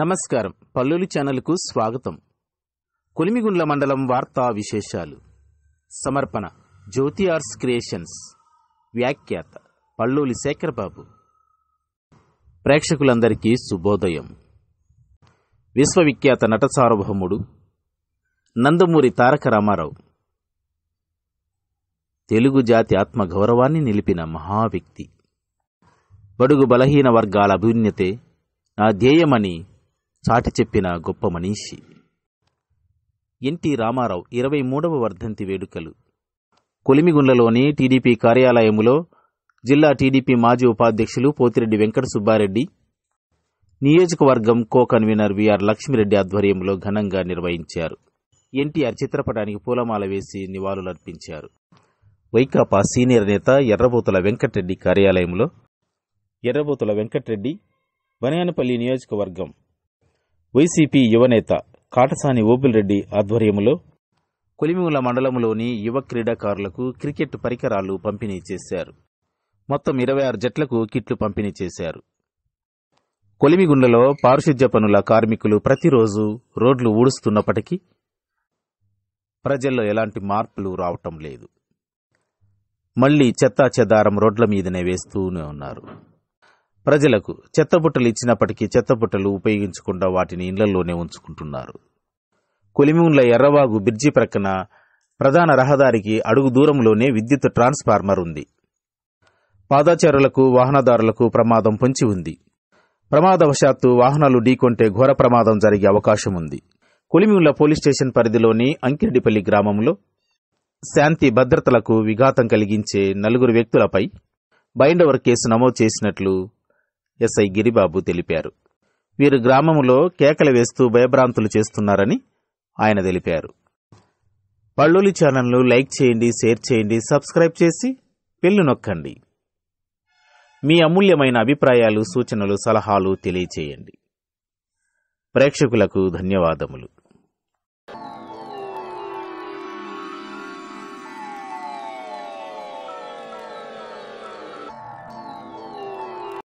నమస్కారం పల్లులు ఛానల్కు స్వాగతం కొలిమిగుండ్ల మండలం వార్తా విశేషాలు సమర్పణ జ్యోతి ఆర్స్ క్రియేషన్స్ వ్యాఖ్యాత పల్లూలి శేఖరబాబు ప్రేక్షకులందరికీ శుభోదయం విశ్వవిఖ్యాత నట సార్వభౌముడు నందమూరి తారక రామారావు తెలుగు జాతి ఆత్మగౌరవాన్ని నిలిపిన మహావ్యక్తి బడుగు బలహీన వర్గాల అభ్యున్నతే నా ధ్యేయమని చాటి చెప్పిన గొప్ప మనీషి ఎన్టీ రామారావు ఇరవై మూడవ వర్ధంతి వేడుకలు కొలిమిగుండ్లలోని టీడీపీ కార్యాలయంలో జిల్లా టీడీపీ మాజీ ఉపాధ్యక్షులు పోతిరెడ్డి వెంకట సుబ్బారెడ్డి నియోజకవర్గం కో కన్వీనర్ విఆర్ లక్ష్మిరెడ్డి ఆధ్వర్యంలో ఘనంగా నిర్వహించారు ఎన్టీఆర్ చిత్రపటానికి పూలమాల వేసి నివాళులర్పించారు వైకాపా సీనియర్ నేత ఎర్రబోతుల వెంకటరెడ్డి కార్యాలయంలో ఎర్రబోతుల వెంకటరెడ్డి బనయానపల్లి నియోజకవర్గం వైసీపీ యువనేత కాటసాని ఓపిల్రెడ్డి ఆధ్వర్యంలో కొలిమిగుల మండలంలోని యువ క్రీడాకారులకు క్రికెట్ పరికరాలు పంపిణీ చేశారు మొత్తం ఇరవై ఆరు జట్లకు కిట్లు పంపిణీ చేశారు కొలిమిగుండలో పారిశుధ్య పనుల కార్మికులు ప్రతిరోజు రోడ్లు ఊడుస్తున్నప్పటికీ ప్రజల్లో ఎలాంటి మార్పులు రావటం లేదు మళ్లీ చెత్తా చెదారం రోడ్ల మీదనే వేస్తూనే ఉన్నారు ప్రజలకు చెత్తబుట్టలు ఇచ్చినప్పటికీ చెత్తబుట్టలు ఉపయోగించకుండా వాటిని ఇళ్లలోనే ఉంచుకుంటున్నారు కొలిమింగ్ల ఎర్రవాగు బ్రిడ్జి ప్రక్కన ప్రధాన రహదారికి అడుగు దూరంలోనే విద్యుత్ ట్రాన్స్ఫార్మర్ ఉంది పాదాచారులకు వాహనదారులకు ప్రమాదం పొంచి ఉంది ప్రమాదవశాత్తు వాహనాలు ఢీకొంటే ఘోర ప్రమాదం జరిగే అవకాశం ఉంది కొలిమింల పోలీస్ స్టేషన్ పరిధిలోని అంకిరెడ్డిపల్లి గ్రామంలో శాంతి భద్రతలకు విఘాతం కలిగించే నలుగురు వ్యక్తులపై బైండవర్ కేసు నమోదు చేసినట్లు ఎస్ఐ గిరిబాబు తెలిపారు వీరు గ్రామంలో కేకలు వేస్తూ భయభ్రాంతులు చేస్తున్నారని ఆయన తెలిపారు పళ్ళొలి ఛానల్ను లైక్ చేయండి షేర్ చేయండి సబ్స్క్రైబ్ చేసి పెళ్లి నొక్కండి మీ అమూల్యమైన అభిప్రాయాలు సూచనలు సలహాలు తెలియచేయండి ప్రేక్షకులకు ధన్యవాదములు